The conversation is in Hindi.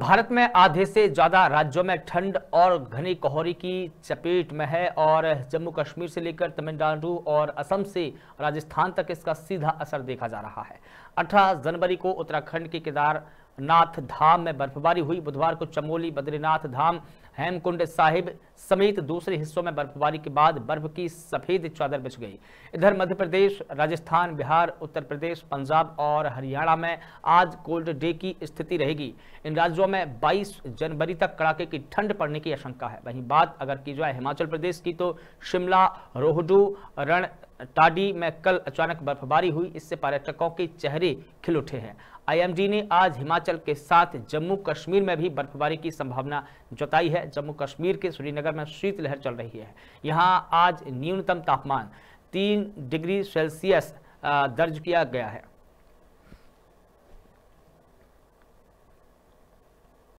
भारत में आधे से ज़्यादा राज्यों में ठंड और घनी कोहरे की चपेट में है और जम्मू कश्मीर से लेकर तमिलनाडु और असम से राजस्थान तक इसका सीधा असर देखा जा रहा है 18 जनवरी को उत्तराखंड के केदारनाथ धाम में बर्फबारी हुई बुधवार को चमोली बद्रीनाथ धाम हेमकुंड साहिब समेत दूसरे हिस्सों में बर्फबारी के बाद बर्फ की सफेद चादर बिछ गई इधर मध्य प्रदेश राजस्थान बिहार उत्तर प्रदेश पंजाब और हरियाणा में आज कोल्ड डे की स्थिति रहेगी इन राज्यों में 22 जनवरी तक कड़ाके की ठंड पड़ने की आशंका है वहीं बात अगर की जाए हिमाचल प्रदेश की तो शिमला रोहडू रण टाडी में कल अचानक बर्फबारी हुई इससे पर्यटकों के चेहरे खिल उठे हैं आईएमडी ने आज हिमाचल के साथ जम्मू कश्मीर में भी बर्फबारी की संभावना जताई है है जम्मू कश्मीर के श्रीनगर में शीतलहर चल रही है यहाँ आज न्यूनतम तापमान तीन डिग्री सेल्सियस दर्ज किया गया है